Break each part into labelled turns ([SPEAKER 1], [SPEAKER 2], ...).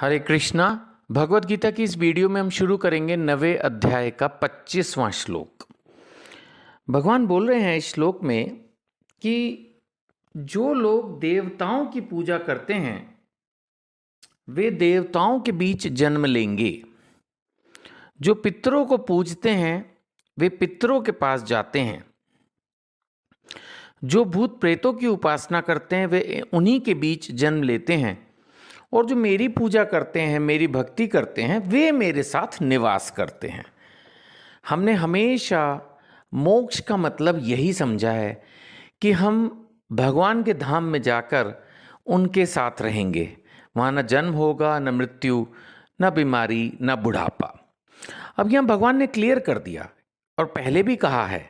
[SPEAKER 1] हरे कृष्णा भगवत गीता की इस वीडियो में हम शुरू करेंगे नवे अध्याय का पच्चीसवां श्लोक भगवान बोल रहे हैं इस श्लोक में कि जो लोग देवताओं की पूजा करते हैं वे देवताओं के बीच जन्म लेंगे जो पितरों को पूजते हैं वे पितरों के पास जाते हैं जो भूत प्रेतों की उपासना करते हैं वे उन्हीं के बीच जन्म लेते हैं और जो मेरी पूजा करते हैं मेरी भक्ति करते हैं वे मेरे साथ निवास करते हैं हमने हमेशा मोक्ष का मतलब यही समझा है कि हम भगवान के धाम में जाकर उनके साथ रहेंगे वहाँ न जन्म होगा न मृत्यु न बीमारी न बुढ़ापा अब यहाँ भगवान ने क्लियर कर दिया और पहले भी कहा है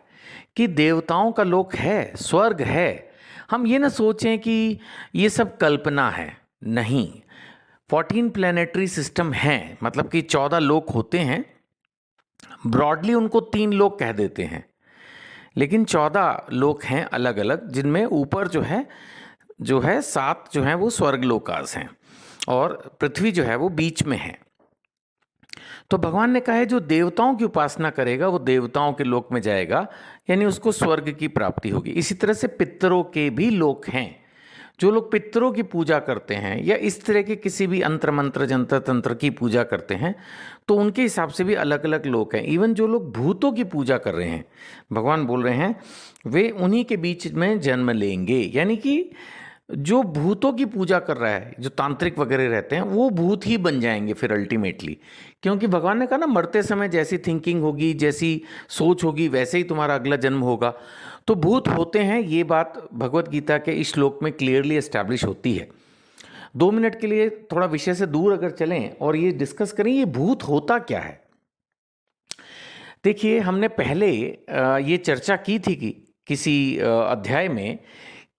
[SPEAKER 1] कि देवताओं का लोक है स्वर्ग है हम ये ना सोचें कि ये सब कल्पना है नहीं फोर्टीन प्लानिटरी सिस्टम हैं मतलब कि चौदह लोक होते हैं ब्रॉडली उनको तीन लोक कह देते हैं लेकिन चौदह लोक हैं अलग अलग जिनमें ऊपर जो है जो है सात जो है वो स्वर्ग लोकाज हैं और पृथ्वी जो है वो बीच में है तो भगवान ने कहा है जो देवताओं की उपासना करेगा वो देवताओं के लोक में जाएगा यानी उसको स्वर्ग की प्राप्ति होगी इसी तरह से पितरों के भी लोक हैं जो लोग पितरों की पूजा करते हैं या इस तरह के किसी भी अंतर मंत्र जंतर तंत्र की पूजा करते हैं तो उनके हिसाब से भी अलग अलग लोग हैं इवन जो लोग भूतों की पूजा कर रहे हैं भगवान बोल रहे हैं वे उन्हीं के बीच में जन्म लेंगे यानी कि जो भूतों की पूजा कर रहा है जो तांत्रिक वगैरह रहते हैं वो भूत ही बन जाएंगे फिर अल्टीमेटली क्योंकि भगवान ने कहा ना मरते समय जैसी थिंकिंग होगी जैसी सोच होगी वैसे ही तुम्हारा अगला जन्म होगा तो भूत होते हैं ये बात भगवत गीता के इस श्लोक में क्लियरली एस्टैब्लिश होती है दो मिनट के लिए थोड़ा विषय से दूर अगर चलें और ये डिस्कस करें ये भूत होता क्या है देखिए हमने पहले ये चर्चा की थी कि किसी अध्याय में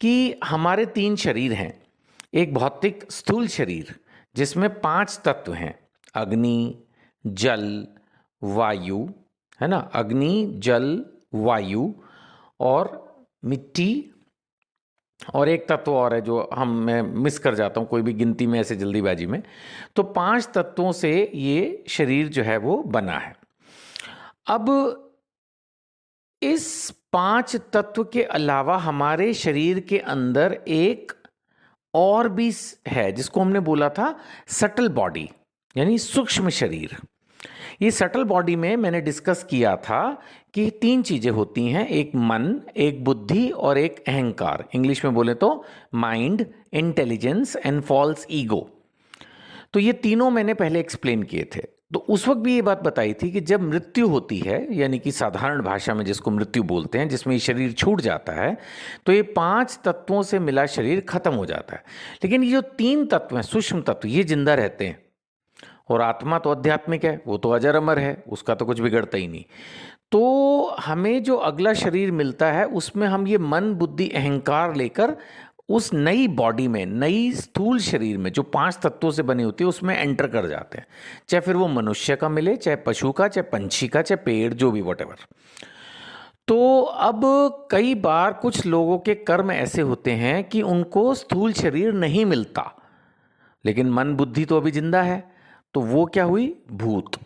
[SPEAKER 1] कि हमारे तीन शरीर हैं एक भौतिक स्थूल शरीर जिसमें पांच तत्व हैं अग्नि जल वायु है ना अग्नि जल वायु और मिट्टी और एक तत्व और है जो हम मैं मिस कर जाता हूँ कोई भी गिनती में ऐसे जल्दीबाजी में तो पांच तत्वों से ये शरीर जो है वो बना है अब इस पांच तत्व के अलावा हमारे शरीर के अंदर एक और भी है जिसको हमने बोला था सटल बॉडी यानी सूक्ष्म शरीर ये सटल बॉडी में मैंने डिस्कस किया था कि तीन चीज़ें होती हैं एक मन एक बुद्धि और एक अहंकार इंग्लिश में बोले तो mind intelligence and false ego तो ये तीनों मैंने पहले एक्सप्लेन किए थे तो उस वक्त भी ये बात बताई थी कि जब मृत्यु होती है यानी कि साधारण भाषा में जिसको मृत्यु बोलते हैं जिसमें शरीर छूट जाता है तो ये पांच तत्वों से मिला शरीर खत्म हो जाता है लेकिन ये जो तीन तत्व हैं सूक्ष्म तत्व ये जिंदा रहते हैं और आत्मा तो आध्यात्मिक है वो तो अजर अमर है उसका तो कुछ बिगड़ता ही नहीं तो हमें जो अगला शरीर मिलता है उसमें हम ये मन बुद्धि अहंकार लेकर उस नई बॉडी में नई स्थूल शरीर में जो पांच तत्वों से बनी होती है उसमें एंटर कर जाते हैं चाहे फिर वो मनुष्य का मिले चाहे पशु का चाहे पंछी का चाहे पेड़ जो भी वट तो अब कई बार कुछ लोगों के कर्म ऐसे होते हैं कि उनको स्थूल शरीर नहीं मिलता लेकिन मन बुद्धि तो अभी जिंदा है तो वो क्या हुई भूत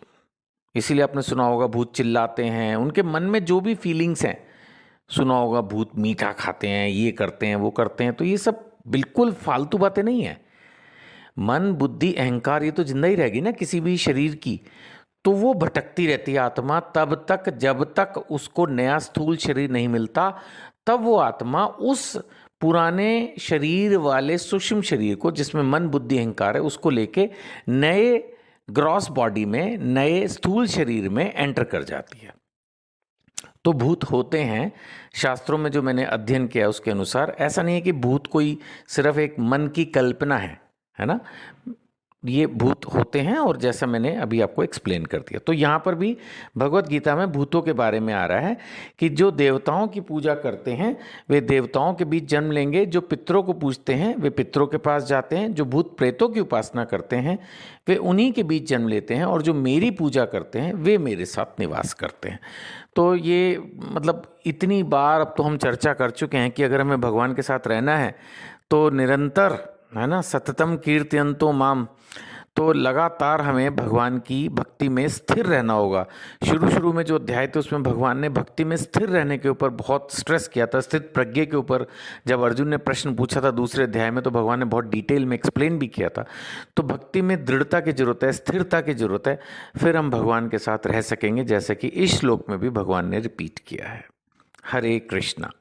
[SPEAKER 1] इसीलिए आपने सुना होगा भूत चिल्लाते हैं उनके मन में जो भी फीलिंग्स हैं सुना होगा भूत मीठा खाते हैं ये करते हैं वो करते हैं तो ये सब बिल्कुल फालतू बातें नहीं है मन बुद्धि अहंकार ये तो जिंदा ही रहेगी ना किसी भी शरीर की तो वो भटकती रहती है आत्मा तब तक जब तक उसको नया स्थूल शरीर नहीं मिलता तब वो आत्मा उस पुराने शरीर वाले सूक्ष्म शरीर को जिसमें मन बुद्धि अहंकार है उसको लेके नए ग्रॉस बॉडी में नए स्थूल शरीर में एंटर कर जाती है तो भूत होते हैं शास्त्रों में जो मैंने अध्ययन किया उसके अनुसार ऐसा नहीं है कि भूत कोई सिर्फ एक मन की कल्पना है है ना ये भूत होते हैं और जैसा मैंने अभी आपको एक्सप्लेन कर दिया तो यहाँ पर भी भगवत गीता में भूतों के बारे में आ रहा है कि जो देवताओं की पूजा करते हैं वे देवताओं के बीच जन्म लेंगे जो पितरों को पूजते हैं वे पितरों के पास जाते हैं जो भूत प्रेतों की उपासना करते हैं वे उन्हीं के बीच जन्म लेते हैं और जो मेरी पूजा करते हैं वे मेरे साथ निवास करते हैं तो ये मतलब इतनी बार अब तो हम चर्चा कर चुके हैं कि अगर हमें भगवान के साथ रहना है तो निरंतर है ना सततम कीर्तियंतो माम तो लगातार हमें भगवान की भक्ति में स्थिर रहना होगा शुरू शुरू में जो अध्याय थे उसमें भगवान ने भक्ति में स्थिर रहने के ऊपर बहुत स्ट्रेस किया था स्थित प्रज्ञा के ऊपर जब अर्जुन ने प्रश्न पूछा था दूसरे अध्याय में तो भगवान ने बहुत डिटेल में एक्सप्लेन भी किया था तो भक्ति में दृढ़ता की जरूरत है स्थिरता की जरूरत है फिर हम भगवान के साथ रह सकेंगे जैसे कि इस श्लोक में भी भगवान ने रिपीट किया है हरे कृष्णा